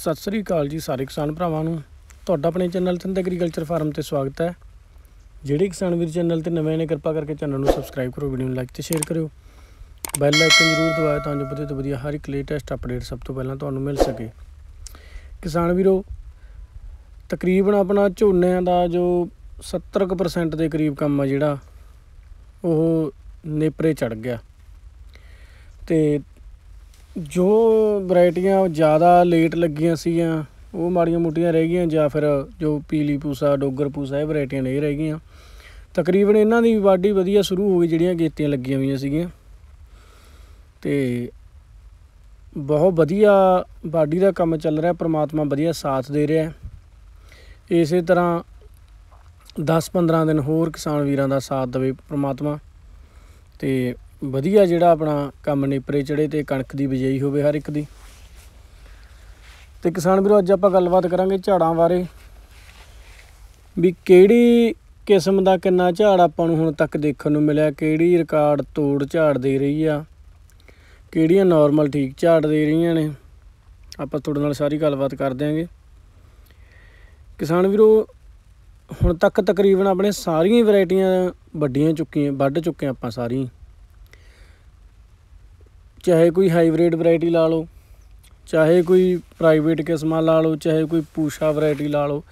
ਸਤਿ ਸ੍ਰੀ ਅਕਾਲ ਜੀ ਸਾਰੇ ਕਿਸਾਨ ਭਰਾਵਾਂ ਨੂੰ ਤੁਹਾਡਾ ਆਪਣੇ ਚੈਨਲ ਤੇ ਐਗਰੀਕਲਚਰ ਫਾਰਮ ਤੇ ਸਵਾਗਤ ਹੈ ਜਿਹੜੇ ਕਿਸਾਨ ਵੀਰ ਚੈਨਲ ਤੇ ਨਵੇਂ ਨੇ ਕਿਰਪਾ ਕਰਕੇ ਚੈਨਲ ਨੂੰ ਸਬਸਕ੍ਰਾਈਬ ਕਰੋ ਵੀਡੀਓ ਨੂੰ ਲਾਈਕ ਤੇ ਸ਼ੇਅਰ ਕਰਿਓ ਬੈਲ ਆਈਕਨ ਜ਼ਰੂਰ ਦਬਾਓ ਤਾਂ ਜੋ ਵਧੀਆ ਤੋਂ ਵਧੀਆ ਹਰ ਇੱਕ ਲੇਟੈਸਟ ਅਪਡੇਟ ਸਭ ਤੋਂ ਪਹਿਲਾਂ ਤੁਹਾਨੂੰ ਮਿਲ ਸਕੇ ਕਿਸਾਨ ਵੀਰੋ ਤਕਰੀਬਨ ਆਪਣਾ ਝੋਨਿਆਂ ਦਾ ਜੋ 70% ਦੇ ਕਰੀਬ ਕੰਮ ਆ ਜਿਹੜਾ ਉਹ ਨੇਪਰੇ ਚੜ ਗਿਆ ਤੇ ਜੋ ਵੈਰਾਈਟੀਆਂ ਜ਼ਿਆਦਾ ਲੇਟ ਲੱਗੀਆਂ ਸੀਆਂ ਉਹ ਮਾੜੀਆਂ ਮੋਟੀਆਂ ਰਹਿ ਗਈਆਂ ਜਾਂ ਫਿਰ ਜੋ ਪੀਲੀ ਪੂਸਾ ਡੋਗਰ ਪੂਸਾ ਇਹ ਵੈਰਾਈਟੀਆਂ ਨਹੀਂ ਰਹਿ ਗਈਆਂ ਤਕਰੀਬਨ ਇਹਨਾਂ ਦੀ ਵਾਢੀ ਵਧੀਆ ਸ਼ੁਰੂ ਹੋ ਗਈ ਜਿਹੜੀਆਂ ਗੇਤੀਆਂ ਲੱਗੀਆਂ ਹੋਈਆਂ ਸੀਗੀਆਂ ਤੇ ਬਹੁਤ ਵਧੀਆ ਬਾਡੀ ਦਾ ਕੰਮ ਚੱਲ ਰਿਹਾ ਪ੍ਰਮਾਤਮਾ ਵਧੀਆ ਸਾਥ ਦੇ ਰਿਹਾ ਇਸੇ ਤਰ੍ਹਾਂ 10-15 ਦਿਨ ਹੋਰ ਕਿਸਾਨ ਵੀਰਾਂ ਦਾ ਸਾਥ ਦੇਵੇ ਪ੍ਰਮਾਤਮਾ ਤੇ ਵਧੀਆ ਜਿਹੜਾ ਆਪਣਾ ਕੰਮ ਨੇਪਰੇ ਚੜੇ ਤੇ ਕਣਕ ਦੀ ਬਿਜਾਈ ਹੋਵੇ ਹਰ ਇੱਕ ਦੀ ਤੇ ਕਿਸਾਨ ਵੀਰੋ ਅੱਜ ਆਪਾਂ ਗੱਲਬਾਤ ਕਰਾਂਗੇ ਝਾੜਾਂ ਬਾਰੇ ਵੀ ਕਿਹੜੀ ਕਿਸਮ ਦਾ ਕਿੰਨਾ ਝਾੜ ਆਪਾਂ ਨੂੰ ਹੁਣ ਤੱਕ ਦੇਖਣ ਨੂੰ ਮਿਲਿਆ ਕਿਹੜੀ ਰਿਕਾਰਡ ਤੋੜ ਝਾੜ ਦੇ ਰਹੀ ਆ ਕਿਹੜੀਆਂ ਨਾਰਮਲ ਠੀਕ ਝਾੜ ਦੇ ਰਹੀਆਂ ਨੇ ਆਪਾਂ ਤੁਹਾਡੇ ਨਾਲ ਸਾਰੀ ਗੱਲਬਾਤ ਕਰ ਦਿਆਂਗੇ ਕਿਸਾਨ ਵੀਰੋ ਹੁਣ ਤੱਕ ਤਕਰੀਬਨ ਆਪਣੇ ਸਾਰੀਆਂ ਵੈਰਾਈਟੀਆਂ ਵੱਡੀਆਂ ਚੁੱਕੀਆਂ ਵੱਢ ਚੁੱਕੇ ਆਪਾਂ ਸਾਰੀਆਂ ਚਾਹੇ ਕੋਈ ਹਾਈਬ੍ਰਿਡ ਵੈਰਾਈਟੀ ਲਾ ਲਓ ਚਾਹੇ ਕੋਈ ਪ੍ਰਾਈਵੇਟ ਕਿਸਮਾਂ ਲਾ ਲਓ ਚਾਹੇ ਕੋਈ ਪੂਸ਼ਾ ਵੈਰਾਈਟੀ ਲਾ ਲਓ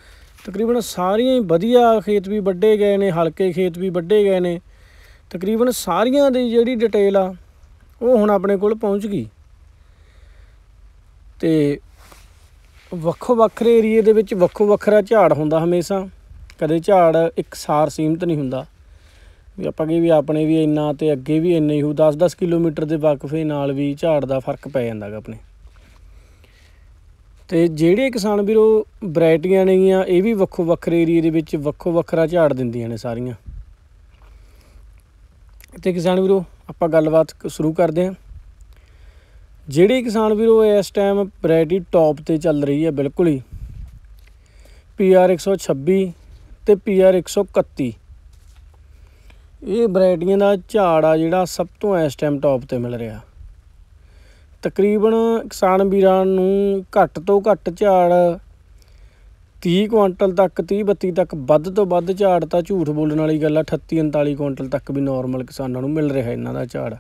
ਤਕਰੀਬਨ ਸਾਰੀਆਂ ਹੀ ਵਧੀਆ ਖੇਤ ਵੀ ਵੱਡੇ ਗਏ ਨੇ ਹਲਕੇ ਖੇਤ ਵੀ ਵੱਡੇ ਗਏ ਨੇ ਤਕਰੀਬਨ ਸਾਰੀਆਂ ਦੀ ਜਿਹੜੀ ਡਿਟੇਲ ਆ ਉਹ ਹੁਣ ਆਪਣੇ ਕੋਲ ਪਹੁੰਚ ਗਈ ਤੇ ਵੱਖੋ ਵੱਖਰੇ ਏਰੀਏ ਦੇ ਵਿੱਚ ਵੱਖੋ ਵੱਖਰਾ ਝਾੜ ਹੁੰਦਾ ਹਮੇਸ਼ਾ ਕਦੇ ਝਾੜ ਇੱਕਸਾਰ ਸੀਮਤ ਨਹੀਂ ਹੁੰਦਾ ਵੀ ਆਪਾਂ ਕਹੀ ਵੀ ਆਪਣੇ ਵੀ ਇੰਨਾ ਤੇ ਅੱਗੇ ਵੀ ਇੰਨੇ ਹੀ ਹੋ 10-10 ਕਿਲੋਮੀਟਰ ਦੇ ਵਕਫੇ ਨਾਲ ਵੀ ਝਾੜ ਦਾ ਫਰਕ ਪੈ ਜਾਂਦਾਗਾ ਆਪਣੇ ਤੇ ਜਿਹੜੇ ਕਿਸਾਨ ਵੀਰੋ ਵੈਰਾਈਟੀਆਂ ਨੇਗੀਆਂ ਇਹ ਵੀ ਵੱਖੋ ਵੱਖਰੇ ਏਰੀਆ ਦੇ ਵਿੱਚ ਵੱਖੋ ਵੱਖਰਾ ਝਾੜ ਦਿੰਦੀਆਂ ਨੇ ਸਾਰੀਆਂ ਤੇ ਕਿਸਾਨ ਵੀਰੋ ਆਪਾਂ ਗੱਲਬਾਤ ਸ਼ੁਰੂ ਕਰਦੇ ਹਾਂ ਜਿਹੜੇ ਕਿਸਾਨ ਵੀਰੋ ਇਸ ਟਾਈਮ ਵੈਰਾਈਟੀ ਟੌਪ ਤੇ ਚੱਲ ਰਹੀ ਹੈ ਬਿਲਕੁਲ ਹੀ PR 126 ਤੇ PR 131 ਇਹ ਵੈਰਾਈਟੀਆਂ ਦਾ ਝਾੜ ਆ ਜਿਹੜਾ ਸਭ ਤੋਂ ਇਸ ਟਾਈਮ ਟੌਪ ਤੇ ਮਿਲ ਰਿਹਾ ਤਕਰੀਬਨ ਕਿਸਾਨ ਵੀਰਾਂ ਨੂੰ ਘੱਟ ਤੋਂ ਘੱਟ ਝਾੜ 30 ਕੁਇੰਟਲ ਤੱਕ 30 32 ਤੱਕ ਵੱਧ ਤੋਂ ਵੱਧ ਝਾੜ ਤਾਂ ਝੂਠ ਬੋਲਣ ਵਾਲੀ ਗੱਲ ਆ 38 39 ਕੁਇੰਟਲ ਤੱਕ ਵੀ ਨਾਰਮਲ ਕਿਸਾਨਾਂ ਨੂੰ ਮਿਲ ਰਿਹਾ ਇਹਨਾਂ ਦਾ ਝਾੜ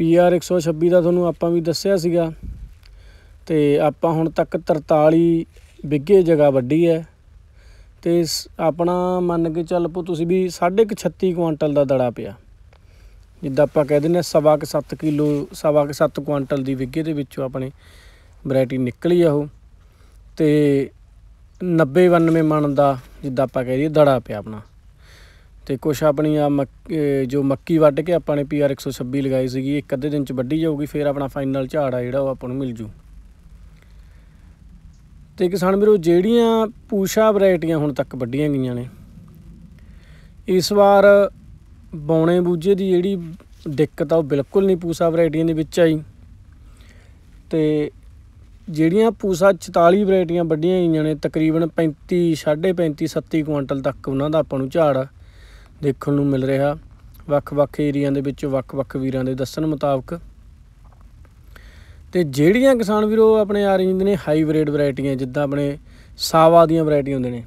ਪੀਆਰ 126 ਦਾ ਤੁਹਾਨੂੰ ਆਪਾਂ ਵੀ ਦੱਸਿਆ ਸੀਗਾ ਤੇ ਆਪਾਂ ਹੁਣ ਤੱਕ 43 ਵਿੱਗੇ ਜਗ੍ਹਾ ਵੱਡੀ ਹੈ ਤੇ ਆਪਣਾ ਮੰਨ ਕੇ ਚੱਲ ਪੋ ਤੁਸੀਂ ਵੀ 36 ਕੁਇੰਟਲ ਦਾ ਦੜਾ ਪਿਆ ਜਿੱਦਾਂ ਆਪਾਂ ਕਹਿ ਦਿੰਨੇ ਸਵਾ ਕੇ 7 ਕਿਲੋ ਸਵਾ ਕੇ 7 ਕੁਇੰਟਲ ਦੀ ਵਿੱਗੇ ਦੇ ਵਿੱਚੋਂ ਆਪਣੇ ਵੈਰਾਈਟੀ ਨਿਕਲੀ ਆ ਉਹ ਤੇ 90 92 ਮਣ ਦਾ ਜਿੱਦਾਂ ਆਪਾਂ ਕਹਿ ਦਈਏ ਦੜਾ ਪਿਆ ਆਪਣਾ ਤੇ ਕੁਛ ਆਪਣੀ ਆ ਜੋ ਮੱਕੀ ਵੱਢ ਕੇ ਆਪਾਂ ਨੇ ਪੀਆਰ 126 ਲਗਾਈ ਸੀਗੀ ਇੱਕ ਅੱਧੇ ਦਿਨ ਚ ਵੱਢੀ ਜਾਊਗੀ ਫਿਰ ਆਪਣਾ ਫਾਈਨਲ ਝਾੜ ਆ ਜਿਹੜਾ ਉਹ ਆਪਾਂ ਨੂੰ ਮਿਲ ਜੂ ਤੇ ਕਿਸਾਨ ਵੀਰੋ ਜਿਹੜੀਆਂ ਪੂਸ਼ਾ ਵੈਰਾਈਟੀਆਂ ਹੁਣ ਤੱਕ ਵੱਡੀਆਂ ਗਈਆਂ ਨੇ ਇਸ ਵਾਰ ਬੌਣੇ ਬੂਝੇ ਦੀ ਜਿਹੜੀ ਦਿੱਕਤ ਆ ਉਹ ਬਿਲਕੁਲ ਨਹੀਂ ਪੂਸਾ ਵੈਰਾਈਟੀਆਂ ਦੇ ਵਿੱਚ ਆਈ ਤੇ ਜਿਹੜੀਆਂ ਪੂਸਾ 44 ਵੈਰਾਈਟੀਆਂ ਵੱਡੀਆਂ ਗਈਆਂ ਨੇ ਤਕਰੀਬਨ 35 35.5 37 ਕੁਇੰਟਲ ਤੱਕ ਉਹਨਾਂ ਦਾ ਆਪਾਂ ਨੂੰ ਝਾੜ ਦੇਖਣ ਨੂੰ ਮਿਲ ਰਿਹਾ ਵੱਖ-ਵੱਖ ਏਰੀਆ ਦੇ ਵਿੱਚ ਵੱਖ-ਵੱਖ ਵੀਰਾਂ ਦੇ ਦੱਸਣ ਮੁਤਾਬਕ ਤੇ ਜਿਹੜੀਆਂ ਕਿਸਾਨ ਵੀਰੋ ਆਪਣੇ ਆ ਰਹੀਆਂ ਨੇ ਹਾਈਬ੍ਰਿਡ ਵੈਰਾਈਟੀਆਂ ਜਿੱਦਾਂ ਆਪਣੇ ਸਾਵਾ ਦੀਆਂ ਵੈਰਾਈਟੀਆਂ ਹੁੰਦੇ ਨੇ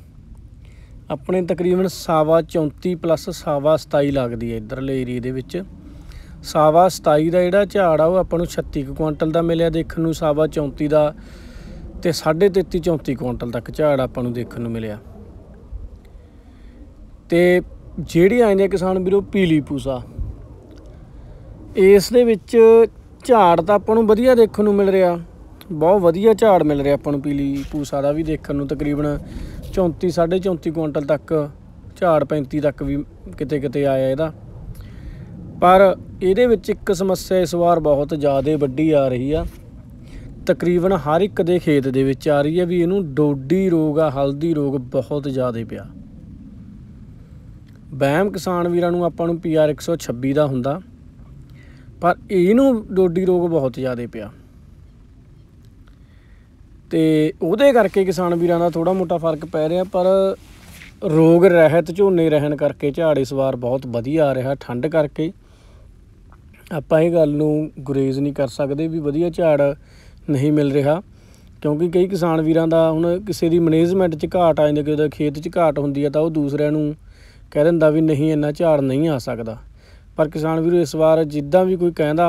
ਆਪਣੇ ਤਕਰੀਬਨ ਸਾਵਾ 34 ਪਲੱਸ ਸਾਵਾ 27 ਲੱਗਦੀ ਹੈ ਇਧਰਲੇ ਏਰੀਆ ਦੇ ਵਿੱਚ ਸਾਵਾ 27 ਦਾ ਜਿਹੜਾ ਝਾੜ ਆ ਉਹ ਆਪਾਂ ਨੂੰ 36 ਕੁਇੰਟਲ ਦਾ ਮਿਲਿਆ ਦੇਖਣ ਨੂੰ ਸਾਵਾ 34 ਦਾ ਤੇ 33 34 ਕੁਇੰਟਲ ਤੱਕ ਝਾੜ ਆਪਾਂ ਨੂੰ ਦੇਖਣ ਨੂੰ ਮਿਲਿਆ ਤੇ ਜਿਹੜੀ ਆਏ ਕਿਸਾਨ ਵੀਰੋ ਪੀਲੀ ਪੂਸਾ ਇਸ ਦੇ ਵਿੱਚ ਝਾੜ ਤਾਂ ਆਪਾਂ ਨੂੰ ਵਧੀਆ ਦੇਖਣ ਨੂੰ ਮਿਲ ਰਿਹਾ ਬਹੁਤ ਵਧੀਆ ਝਾੜ ਮਿਲ ਰਿਹਾ ਆਪਾਂ ਨੂੰ ਪੀਲੀ ਪੂਸਾ ਦਾ ਵੀ ਦੇਖਣ ਨੂੰ ਤਕਰੀਬਨ 34 34.5 ਕੁਇੰਟਲ ਤੱਕ ਝਾੜ 35 ਤੱਕ ਵੀ ਕਿਤੇ ਕਿਤੇ ਆਇਆ ਇਹਦਾ ਪਰ ਇਹਦੇ ਵਿੱਚ ਇੱਕ ਸਮੱਸਿਆ ਇਸ ਵਾਰ ਬਹੁਤ ਜ਼ਿਆਦਾ ਵੱਡੀ ਆ ਰਹੀ ਆ ਤਕਰੀਬਨ ਹਰ ਇੱਕ ਦੇ ਖੇਤ ਦੇ ਵਿੱਚ ਆ ਰਹੀ ਹੈ ਵੀ ਇਹਨੂੰ ਡੋਡੀ ਰੋਗ ਆ ਹਲਦੀ ਰੋਗ ਬਹੁਤ ਜ਼ਿਆਦਾ ਪਿਆ ਬੈਮ ਕਿਸਾਨ ਵੀਰਾਂ ਨੂੰ ਆਪਾਂ ਨੂੰ ਪੀਆਰ 126 ਦਾ ਹੁੰਦਾ ਪਰ ਇਹਨੂੰ ਡੋਡੀ ਰੋਗ ਬਹੁਤ ਜ਼ਿਆਦਾ ਪਿਆ ਤੇ ਉਹਦੇ ਕਰਕੇ ਕਿਸਾਨ ਵੀਰਾਂ ਦਾ ਥੋੜਾ ਮੋਟਾ ਫਰਕ ਪੈ ਰਿਹਾ ਪਰ ਰੋਗ ਰਹਿਤ ਝੋਨੇ ਰਹਿਣ ਕਰਕੇ ਝਾੜ ਇਸ ਵਾਰ ਬਹੁਤ ਵਧੀਆ ਆ ਰਿਹਾ ਠੰਡ ਕਰਕੇ ਆਪਾਂ ਇਹ ਗੱਲ ਨੂੰ ਗੁਰੇਜ਼ ਨਹੀਂ ਕਰ ਸਕਦੇ ਵੀ ਵਧੀਆ ਝਾੜ ਨਹੀਂ ਮਿਲ ਰਿਹਾ ਕਿਉਂਕਿ ਕਈ ਕਿਸਾਨ ਵੀਰਾਂ ਦਾ ਹੁਣ ਕਿਸੇ ਦੀ ਮੈਨੇਜਮੈਂਟ 'ਚ ਘਾਟ ਆ ਜਾਂਦੀ ਕਿ ਉਹਦੇ ਖੇਤ 'ਚ ਘਾਟ ਹੁੰਦੀ ਆ ਤਾਂ ਉਹ ਦੂਸਰਿਆਂ ਨੂੰ ਕਹਿ ਦਿੰਦਾ ਵੀ ਨਹੀਂ ਇੰਨਾ ਝਾੜ ਨਹੀਂ ਆ ਸਕਦਾ ਪਰ ਕਿਸਾਨ ਵੀਰੋ ਇਸ ਵਾਰ ਜਿੱਦਾਂ ਵੀ ਕੋਈ ਕਹਿੰਦਾ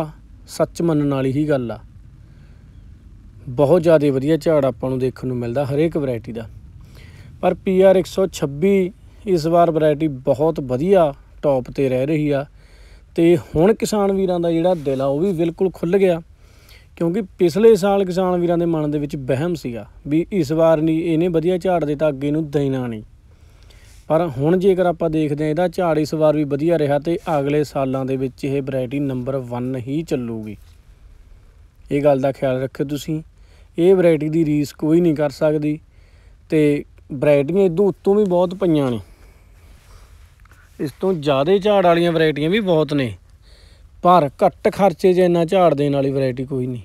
ਸੱਚ ਮੰਨਣ ਵਾਲੀ ਹੀ ਗੱਲ ਆ ਬਹੁਤ ਜ਼ਿਆਦਾ ਵਧੀਆ ਝਾੜ ਆਪਾਂ ਨੂੰ ਦੇਖਣ ਨੂੰ ਮਿਲਦਾ ਹਰੇਕ ਵੈਰਾਈਟੀ ਦਾ ਪਰ ਪੀਆਰ 126 ਇਸ ਵਾਰ ਵੈਰਾਈਟੀ ਬਹੁਤ ਵਧੀਆ ਟੌਪ ਤੇ ਰਹਿ ਰਹੀ ਆ ਤੇ ਹੁਣ ਕਿਸਾਨ ਵੀਰਾਂ ਦਾ ਜਿਹੜਾ ਦਿਲ ਆ ਉਹ ਵੀ ਬਿਲਕੁਲ ਖੁੱਲ ਗਿਆ ਕਿਉਂਕਿ ਪਿਛਲੇ ਸਾਲ ਕਿਸਾਨ ਵੀਰਾਂ ਦੇ ਮਨ ਦੇ ਵਿੱਚ ਵਹਿਮ ਸੀਗਾ ਵੀ ਇਸ ਵਾਰ ਨਹੀਂ ਇਹਨੇ ਵਧੀਆ ਝਾੜ ਦੇ ਤਾਂ ਅੱਗੇ ਨੂੰ ਦੇਣਾ ਨਹੀਂ ਪਰ ਹੁਣ ਜੇਕਰ ਆਪਾਂ ਦੇਖਦੇ ਹਾਂ ਇਹਦਾ ਝਾੜ ਇਸ ਵਾਰ ਵੀ ਵਧੀਆ ਰਿਹਾ ਤੇ ਅਗਲੇ ਸਾਲਾਂ ਦੇ ਵਿੱਚ ਇਹ ਵੈਰਾਈਟੀ ਨੰਬਰ 1 ਹੀ ਚੱਲੂਗੀ ਇਹ ਗੱਲ ਦਾ ਖਿਆਲ ਰੱਖਿਓ ਤੁਸੀਂ ਇਹ ਵੈਰਾਈਟੀ ਦੀ ਰੀਸ ਕੋਈ ਨਹੀਂ ਕਰ ਸਕਦੀ ਤੇ ਵੈਰਾਈਟੀਆਂ ਇਦੋਂ ਉੱਤੋਂ ਵੀ ਬਹੁਤ ਪਈਆਂ ਨੇ ਇਸ ਤੋਂ ਜ਼ਿਆਦਾ ਝਾੜ ਵਾਲੀਆਂ ਵੈਰਾਈਟੀਆਂ ਵੀ ਬਹੁਤ ਨੇ ਪਰ ਘੱਟ ਖਰਚੇ 'ਚ ਇੰਨਾ ਝਾੜ ਦੇਣ ਵਾਲੀ ਵੈਰਾਈਟੀ ਕੋਈ ਨਹੀਂ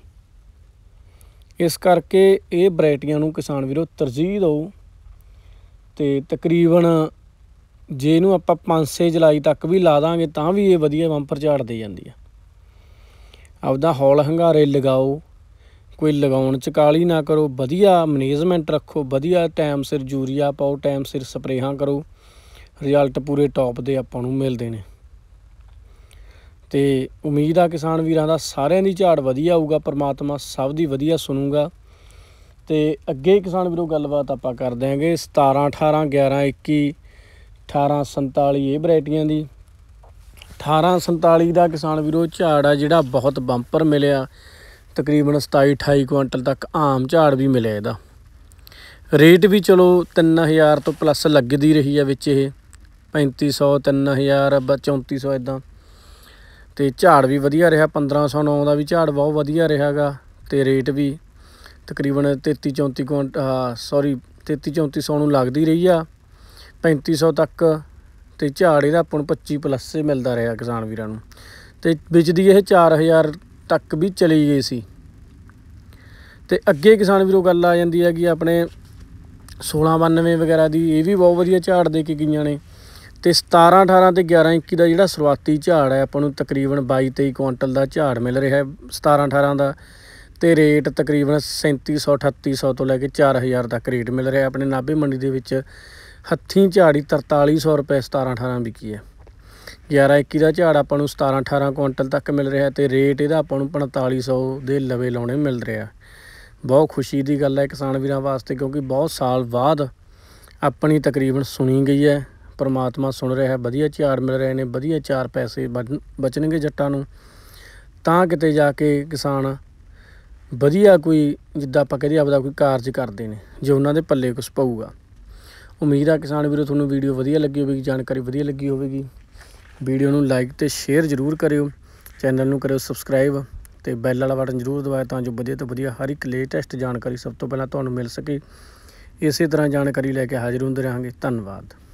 ਇਸ ਕਰਕੇ ਇਹ ਵੈਰਾਈਟੀਆਂ ਨੂੰ ਕਿਸਾਨ ਵੀਰੋ ਤਰਜੀਹ ਦਿਓ ਤੇ ਤਕਰੀਬਨ ਜੇ ਇਹਨੂੰ ਆਪਾਂ 5-6 ਜੁਲਾਈ ਤੱਕ ਵੀ ਲਾ ਦਾਂਗੇ ਤਾਂ ਵੀ ਇਹ ਵਧੀਆ ਬੰਪਰ ਝਾੜ ਦੇ ਜਾਂਦੀ ਆ ਆਪਦਾ ਹੌਲ ਹੰਗਾਰੇ ਲਗਾਓ ਕੋਈ ਲਗਾਉਣ ਚ ਕਾਲੀ ਨਾ ਕਰੋ ਵਧੀਆ ਮੈਨੇਜਮੈਂਟ ਰੱਖੋ ਵਧੀਆ ਟਾਈਮ ਸਿਰ ਯੂਰੀਆ ਪਾਓ ਟਾਈਮ ਸਿਰ ਸਪਰੇਹਾਂ ਕਰੋ ਰਿਜ਼ਲਟ ਪੂਰੇ ਟੌਪ ਦੇ ਆਪਾਂ ਨੂੰ ਮਿਲਦੇ ਨੇ ਤੇ ਉਮੀਦ ਆ ਕਿਸਾਨ ਵੀਰਾਂ ਦਾ ਸਾਰਿਆਂ ਦੀ ਝਾੜ ਵਧੀਆ ਆਊਗਾ ਪਰਮਾਤਮਾ ਸਭ ਦੀ ਵਧੀਆ ਸੁਣੂਗਾ ਤੇ ਅੱਗੇ ਕਿਸਾਨ ਵੀਰੋ ਗੱਲਬਾਤ ਆਪਾਂ ਕਰਦੇ ਹਾਂਗੇ 17 18 11 21 18 47 ਇਹ ਵੈਰਾਈਟੀਆਂ ਦੀ 18 47 ਦਾ ਕਿਸਾਨ ਵੀਰੋ ਝਾੜ ਆ ਜਿਹੜਾ ਬਹੁਤ ਬੰਪਰ ਮਿਲਿਆ ਤਕਰੀਬਨ 27 28 ਕੁਇੰਟਲ ਤੱਕ ਆਮ ਝਾੜ ਵੀ ਮਿਲਿਆ ਇਹਦਾ ਰੇਟ ਵੀ ਚਲੋ 3000 ਤੋਂ ਪਲੱਸ ਲੱਗਦੀ ਰਹੀ ਆ ਵਿੱਚ ਇਹ 3500 3000 3400 ਇਦਾਂ ਤੇ ਝਾੜ ਵੀ ਵਧੀਆ ਰਿਹਾ 1509 ਦਾ ਵੀ ਝਾੜ ਬਹੁਤ ਵਧੀਆ ਰਿਹਾਗਾ ਤੇ ਰੇਟ ਵੀ ਤਕਰੀਬਨ 33 34 ਕੁਇੰਟ ਸੌਰੀ 33 3400 ਨੂੰ ਲੱਗਦੀ ਰਹੀ ਆ 3500 ਤੱਕ ਤੇ ਝਾੜ ਇਹਦਾ ਆਪਾਂ ਨੂੰ 25 ਪਲੱਸ ਸੇ ਮਿਲਦਾ ਰਿਹਾ ਕਿਸਾਨ ਵੀਰਾਂ ਨੂੰ ਤੇ ਵਿਚਦੀ ਇਹ 4000 ਤੱਕ ਵੀ ਚਲੀ ਗਈ ਸੀ ਤੇ ਅੱਗੇ ਕਿਸਾਨ ਵੀਰੋ ਗੱਲ ਆ ਜਾਂਦੀ ਹੈ ਕਿ ਆਪਣੇ 1692 ਵਗੈਰਾ ਦੀ ਇਹ ਵੀ ਬਹੁਤ ਵਧੀਆ ਝਾੜ ਦੇ ਕੇ ਗਈਆਂ ਨੇ ਤੇ 17 18 ਤੇ 11 21 ਦਾ ਜਿਹੜਾ ਸ਼ੁਰੂਆਤੀ ਝਾੜ ਹੈ ਆਪਾਂ ਨੂੰ ਤਕਰੀਬਨ 22 23 ਕੁਇੰਟਲ ਦਾ ਝਾੜ ਮਿਲ ਰਿਹਾ ਹੈ 17 18 ਦਾ ਤੇ ਰੇਟ ਤਕਰੀਬਨ 3700 3800 ਤੋਂ ਲੈ ਕੇ 4000 ਤੱਕ ਰੇਟ ਮਿਲ ਰਿਹਾ ਆਪਣੇ ਨਾਭੇ ਮੰਡੀ ਦੇ ਵਿੱਚ ਹੱਥੀਂ ਝਾੜੀ 4300 ਰੁਪਏ 17 18 ਵਿਕੀ ਹੈ 11 21 ਦਾ ਝਾੜ ਆਪਾਂ ਨੂੰ 17 18 ਕੁਇੰਟਲ ਤੱਕ ਮਿਲ ਰਿਹਾ ਤੇ ਰੇਟ ਇਹਦਾ ਆਪਾਂ ਨੂੰ 4500 ਦੇ ਲਵੇ ਲਾਉਣੇ ਮਿਲ ਰਿਹਾ ਬਹੁਤ ਖੁਸ਼ੀ ਦੀ ਗੱਲ ਹੈ ਕਿਸਾਨ ਵੀਰਾਂ ਵਾਸਤੇ ਕਿਉਂਕਿ ਬਹੁਤ ਸਾਲ ਬਾਅਦ ਆਪਣੀ ਤਕਰੀਬਨ ਸੁਣੀ ਗਈ ਹੈ ਪਰਮਾਤਮਾ ਸੁਣ ਰਿਹਾ ਹੈ ਵਧੀਆ ਝਾੜ ਮਿਲ ਰਹੇ ਨੇ ਵਧੀਆ ਚਾਰ ਪੈਸੇ ਬਚਣਗੇ ਜੱਟਾਂ ਨੂੰ ਤਾਂ ਕਿਤੇ ਜਾ ਕੇ ਕਿਸਾਨ ਵਧੀਆ ਕੋਈ ਜਿੱਦਾਂ ਆਪਾਂ ਕਹਦੇ ਆਪਦਾ ਕੋਈ ਕਾਰਜ ਕਰਦੇ ਨੇ ਜੇ ਉਹਨਾਂ ਦੇ ਪੱਲੇ ਕੁਝ ਪਊਗਾ ਉਮੀਦ ਆ ਕਿਸਾਨ ਵੀਰੋ ਤੁਹਾਨੂੰ ਵੀਡੀਓ ਵਧੀਆ ਲੱਗੀ ਹੋਵੇਗੀ ਜਾਣਕਾਰੀ ਵਧੀਆ ਲੱਗੀ ਹੋਵੇਗੀ ਵੀਡੀਓ ਨੂੰ ਲਾਈਕ ਤੇ ਸ਼ੇਅਰ ਜ਼ਰੂਰ ਕਰਿਓ ਚੈਨਲ ਨੂੰ ਕਰਿਓ ਸਬਸਕ੍ਰਾਈਬ ਤੇ ਬੈਲ ਵਾਲਾ ਬਟਨ ਜ਼ਰੂਰ ਦਬਾਇਆ ਤਾਂ ਜੋ ਵਧੀਆ ਤੋਂ ਵਧੀਆ ਹਰ ਇੱਕ ਲੇਟੈਸਟ ਜਾਣਕਾਰੀ ਸਭ ਤੋਂ ਪਹਿਲਾਂ ਤੁਹਾਨੂੰ ਮਿਲ ਸਕੇ ਇਸੇ ਤਰ੍ਹਾਂ ਜਾਣਕਾਰੀ ਲੈ ਕੇ ਹਾਜ਼ਰ ਹੁੰਦੇ ਰਹਾਂਗੇ ਧੰਨਵਾਦ